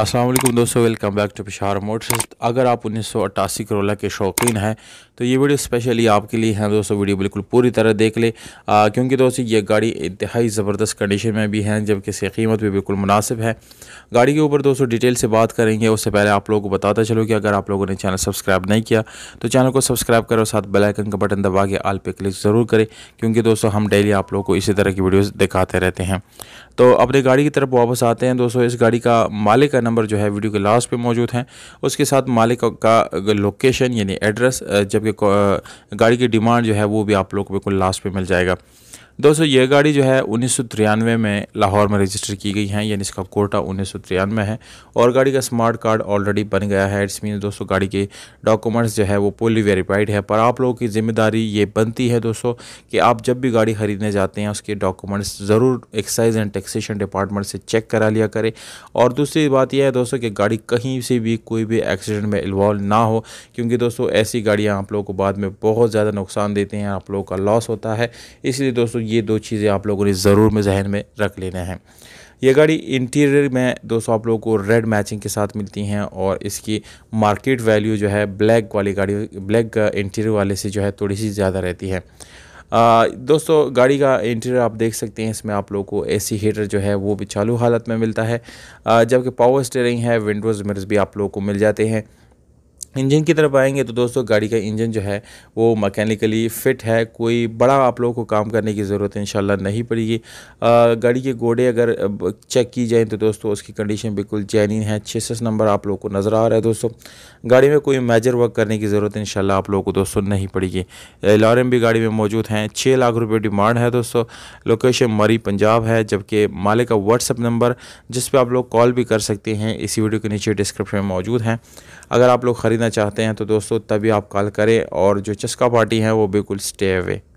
असलम दोस्तों welcome back to पिशार Motors अगर आप उन्नीस सौ अट्ठासी करोला के शौकीन हैं तो ये वीडियो स्पेशली आपके लिए है दोस्तों वीडियो बिल्कुल पूरी तरह देख ले आ, क्योंकि दोस्तों ये गाड़ी इंतहाई ज़बरदस्त कंडीशन में भी है जबकि इसकी कीमत भी बिल्कुल मुनासिब है गाड़ी के ऊपर दोस्तों डिटेल से बात करेंगे उससे पहले आप लोगों को बताता चलो कि अगर आप लोगों ने चैनल सब्सक्राइब नहीं किया तो चैनल को सब्सक्राइब करो साथ बेलाइकन का बटन दबा के आल पर क्लिक ज़रूर करें क्योंकि दोस्तों हम डेली आप लोग को इसी तरह की वीडियोज़ दिखाते रहते हैं तो अपने गाड़ी की तरफ वापस आते हैं दोस्तों इस गाड़ी का मालिक नंबर जो है वीडियो के लास्ट पे मौजूद हैं उसके साथ मालिक का लोकेशन यानी एड्रेस जबकि गाड़ी की डिमांड जो है वो भी आप लोगों को बिल्कुल लास्ट पे मिल जाएगा दोस्तों ये गाड़ी जो है उन्नीस में लाहौर में रजिस्टर की गई है यानी इसका कोटा उन्नीस है और गाड़ी का स्मार्ट कार्ड ऑलरेडी बन गया है इट्स मीन दोस्तों गाड़ी के डॉक्यूमेंट्स जो है वो पोली वेरीफाइड है पर आप लोगों की जिम्मेदारी ये बनती है दोस्तों कि आप जब भी गाड़ी ख़रीदने जाते हैं उसके डॉक्यूमेंट्स ज़रूर एक्साइज एंड टैक्सीशन डिपार्टमेंट से चेक करा लिया करें और दूसरी बात यह है दोस्तों कि गाड़ी कहीं से भी कोई भी एक्सीडेंट में इन्वॉल्व ना हो क्योंकि दोस्तों ऐसी गाड़ियाँ आप लोगों को बाद में बहुत ज़्यादा नुकसान देते हैं आप लोगों का लॉस होता है इसलिए दोस्तों ये दो चीज़ें आप लोगों ने ज़रूर में जहन में रख लेना है ये गाड़ी इंटीरियर में दोस्तों आप लोगों को रेड मैचिंग के साथ मिलती हैं और इसकी मार्केट वैल्यू जो है ब्लैक वाली गाड़ी ब्लैक इंटीरियर वाले से जो है थोड़ी सी ज़्यादा रहती है आ, दोस्तों गाड़ी का इंटीरियर आप देख सकते हैं इसमें आप लोगों को एसी हीटर जो है वो भी चालू हालत में मिलता है जबकि पावर स्टेयरिंग है विंडोज़ मिरर्स भी आप लोगों को मिल जाते हैं इंजन की तरफ आएंगे तो दोस्तों गाड़ी का इंजन जो है वो मैकेनिकली फ़िट है कोई बड़ा आप लोगों को काम करने की ज़रूरत इंशाल्लाह नहीं पड़ेगी गाड़ी के गोड़े अगर चेक की जाए तो दोस्तों उसकी कंडीशन बिल्कुल जैनिन है छः सौ नंबर आप लोगों को नज़र आ रहा है दोस्तों गाड़ी में कोई मेजर वर्क करने की ज़रूरत इन आप लोगों को दोस्तों नहीं पड़ेगी एलॉरम भी गाड़ी में मौजूद हैं छः लाख रुपये डिमांड है दोस्तों लोकेशन मरी पंजाब है जबकि माले का व्हाट्सअप नंबर जिस पर आप लोग कॉल भी कर सकते हैं इसी वीडियो के नीचे डिस्क्रिप्शन में मौजूद हैं अगर आप लोग ख़रीदना चाहते हैं तो दोस्तों तभी आप कॉल करें और जो चस्का पार्टी है वो बिल्कुल स्टे अवे